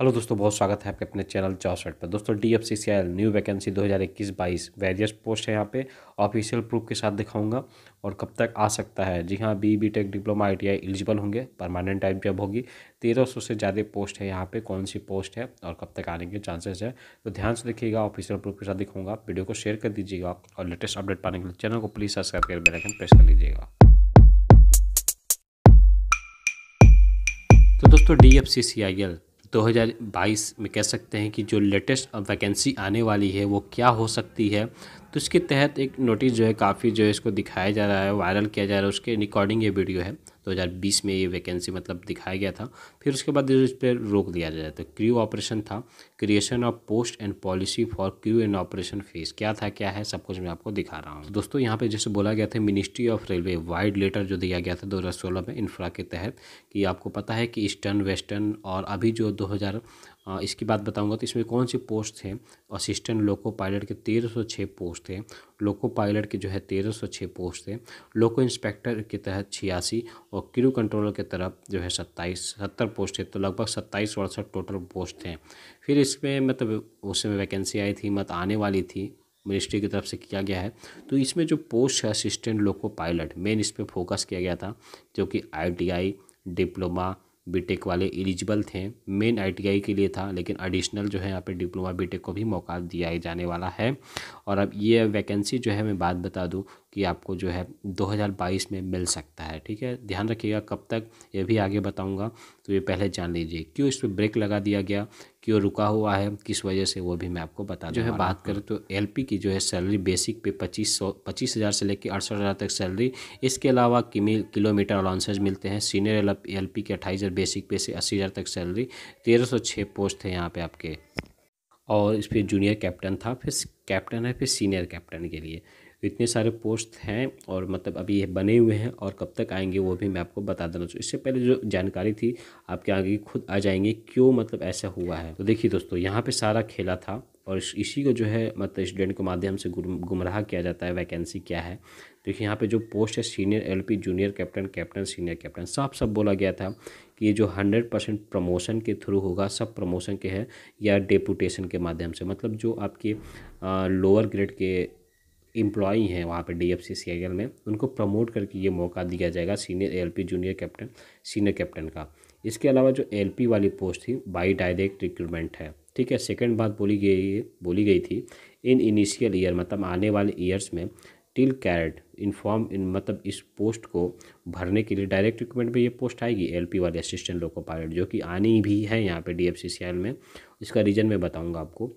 hello दोस्तों बहुत स्वागत है आपके अपने चैनल चौसठ पर दोस्तों D F C C I L new vacancy दो हज़ार इक्कीस बाईस वेरियस पोस्ट है यहाँ पे ऑफिशियल प्रूफ के साथ दिखाऊंगा और कब तक आ सकता है जी हाँ B B tech diploma I T I eligible होंगे परमानेंट टाइप जॉब होगी तेरह सौ से ज़्यादा पोस्ट है यहाँ पे कौन सी पोस्ट है और कब तक आने के चांसेस है तो ध्यान से देखिएगा ऑफिशियल प्रूफ के साथ दिखाऊंगा वीडियो को शेयर कर दीजिएगा और लेटेस्ट अपडेट पाने के लिए चैनल को प्लीज़ सब्सक्राइब कर बेलाइकन प्रेस कर लीजिएगा तो दोस्तों D F C C I L 2022 में कह सकते हैं कि जो लेटेस्ट वैकेंसी आने वाली है वो क्या हो सकती है तो इसके तहत एक नोटिस जो है काफ़ी जो है इसको दिखाया जा रहा है वायरल किया जा रहा है उसके रिकॉर्डिंग ये वीडियो है 2020 में ये वैकेंसी मतलब दिखाया गया था फिर उसके बाद इस पर रोक दिया जाए तो क्रू ऑपरेशन था creation of post and policy for crew and operation phase क्या था क्या है सब कुछ मैं आपको दिखा रहा हूँ दोस्तों यहाँ पे जैसे बोला गया था ministry of railway vide letter जो दिया गया था दो में इंफ्रा के तहत कि आपको पता है कि ईस्टर्न वेस्टर्न और अभी जो दो इसकी बात बताऊंगा तो इसमें कौन सी पोस्ट थे असिस्टेंट लोको पायलट के तेरह सौ छः पोस्ट थे लोको पायलट के जो है तेरह सौ छः पोस्ट थे लोको इंस्पेक्टर के तहत छियासी और क्रू कंट्रोलर के तरफ जो है सत्ताईस सत्तर पोस्ट थे तो लगभग सत्ताईस अड़सठ टोटल पोस्ट थे फिर इसमें मतलब उस समय वैकेंसी आई थी मत आने वाली थी मिनिस्ट्री की तरफ से किया गया है तो इसमें जो पोस्ट है असिस्टेंट लोको पायलट मेन इस पर फोकस किया गया था जो कि आई डिप्लोमा बीटेक e वाले एलिजिबल थे मेन आईटीआई के लिए था लेकिन एडिशनल जो है यहाँ पे डिप्लोमा बीटेक e को भी मौका दिया जाने वाला है और अब ये वैकेंसी जो है मैं बात बता दूँ कि आपको जो है 2022 में मिल सकता है ठीक है ध्यान रखिएगा कब तक ये भी आगे बताऊंगा तो ये पहले जान लीजिए क्यों इस पर ब्रेक लगा दिया गया क्यों रुका हुआ है किस वजह से वो भी मैं आपको बता जो है बात करें तो एल की जो है सैलरी बेसिक पे पच्चीस सौ पच्चीस हज़ार से लेकर अड़सठ हज़ार तक सैलरी इसके अलावा किमी किलोमीटर अलाउंसेज मिलते हैं सीनियर एल पी के अट्ठाईस हज़ार बेसिक पे से अस्सी हज़ार तक सैलरी तेरह सौ छः पोस्ट थे यहाँ पर आपके और इस पर जूनियर कैप्टन था फिर कैप्टन है फिर सीनियर कैप्टन के लिए तो इतने सारे पोस्ट हैं और मतलब अभी ये बने हुए हैं और कब तक आएंगे वो भी मैं आपको बता देना चाहूँ इससे पहले जो जानकारी थी आपके आगे खुद आ जाएंगे क्यों मतलब ऐसा हुआ है तो देखिए दोस्तों यहाँ पर सारा खेला था और इसी को जो है मतलब स्टूडेंट के माध्यम से गुमराह किया जाता है वैकेंसी क्या है देखिए तो यहाँ पे जो पोस्ट है senior LP junior captain captain senior captain साफ सब बोला गया था कि ये जो हंड्रेड परसेंट प्रमोशन के थ्रू होगा सब प्रमोशन के हैं या डेपुटेशन के माध्यम से मतलब जो आपके लोअर ग्रेड के एम्प्लॉई हैं वहाँ पे डीएफसी सीआईएल में उनको प्रमोट करके ये मौका दिया जाएगा senior P junior captain senior captain का इसके अलावा जो पी वाली पोस्ट थी बाई डायरेक्ट रिक्रूटमेंट है ठीक है सेकेंड बात बोली गई बोली गई थी इन इनिशियल ईयर मतलब आने वाले ईयर्स में टिल कैरेट इनफॉर्म इन मतलब इस पोस्ट को भरने के लिए डायरेक्ट रिक्रूटमेंट में ये पोस्ट आएगी एलपी वाले असिस्टेंट लोको पायलट जो कि आनी भी है यहाँ पे डीएफसीसीएल में इसका रीज़न मैं बताऊँगा आपको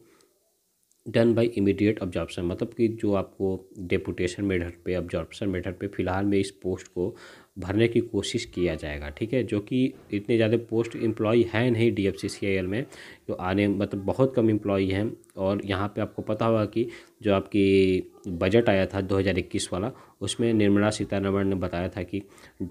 डन बाय इमीडिएट ऑब्जॉर्बसन मतलब कि जो आपको डेपुटेशन मेथड पे ऑब्जॉर्बसन मेथड पे फ़िलहाल में इस पोस्ट को भरने की कोशिश किया जाएगा ठीक है जो कि इतने ज़्यादा पोस्ट एम्प्लॉई है नहीं डी एफ में जो आने मतलब बहुत कम एम्प्लॉई हैं और यहाँ पे आपको पता होगा कि जो आपकी बजट आया था 2021 वाला उसमें निर्मला सीतारमण ने बताया था कि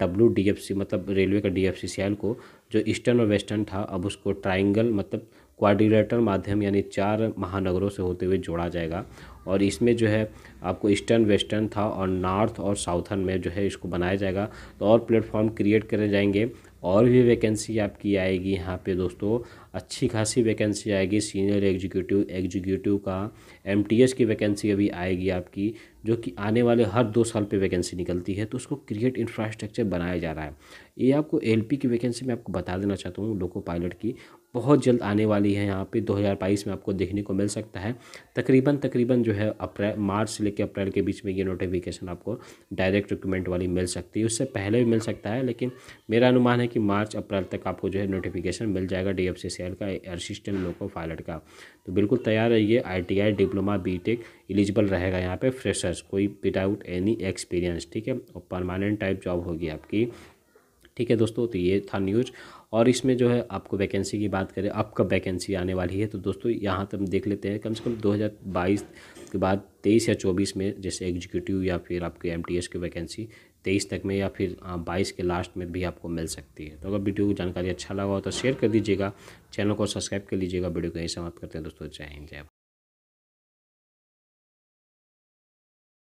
डब्ल्यू डी एफ सी मतलब रेलवे का D F C C L को जो ईस्टर्न और वेस्टर्न था अब उसको ट्राइंगल मतलब क्वाड्रिलेटर माध्यम यानी चार महानगरों से होते हुए जोड़ा जाएगा और इसमें जो है आपको ईस्टर्न वेस्टर्न था और नॉर्थ और साउथर्न में जो है इसको बनाया जाएगा तो और प्लेटफॉर्म क्रिएट करे जाएंगे और भी वैकेंसी आपकी आएगी यहाँ पे दोस्तों अच्छी खासी वैकेंसी आएगी सीनियर एग्जीक्यूटिव एग्जीक्यूटिव का एमटीएस की वैकेंसी अभी आएगी आपकी जो कि आने वाले हर दो साल पे वैकेंसी निकलती है तो उसको क्रिएट इंफ्रास्ट्रक्चर बनाया जा रहा है ये आपको एलपी की वैकेंसी मैं आपको बता देना चाहता हूँ लोको पायलट की बहुत जल्द आने वाली है यहाँ पे 2022 में आपको देखने को मिल सकता है तकरीबन तकरीबन जो है अप्रैल मार्च से लेकर अप्रैल के बीच में ये नोटिफिकेशन आपको डायरेक्ट रिक्रूटमेंट वाली मिल सकती है उससे पहले भी मिल सकता है लेकिन मेरा अनुमान है कि मार्च अप्रैल तक आपको जो है नोटिफिकेशन मिल जाएगा डी एफ सी मिसाइल का असिस्टेंट लोको पायलट का तो बिल्कुल तैयार रहिए आईटीआई डिप्लोमा बीटेक एलिजिबल रहेगा यहाँ पे फ्रेशर्स कोई विदाउट एनी एक्सपीरियंस ठीक है और परमानेंट टाइप जॉब होगी आपकी ठीक है दोस्तों तो ये था न्यूज़ और इसमें जो है आपको वैकेंसी की बात करें अब कब वैकेंसी आने वाली है तो दोस्तों यहाँ तक देख लेते हैं कम से कम 2022 के बाद 23 या 24 में जैसे एग्जीक्यूटिव या फिर आपके एम की वैकेंसी तेईस तक में या फिर बाईस के लास्ट में भी आपको मिल सकती है तो अगर वीडियो की जानकारी अच्छा लगा हो तो शेयर कर दीजिएगा चैनल को सब्सक्राइब कर लीजिएगा वीडियो को यही समाप्त करते हैं दोस्तों जय हिंद जय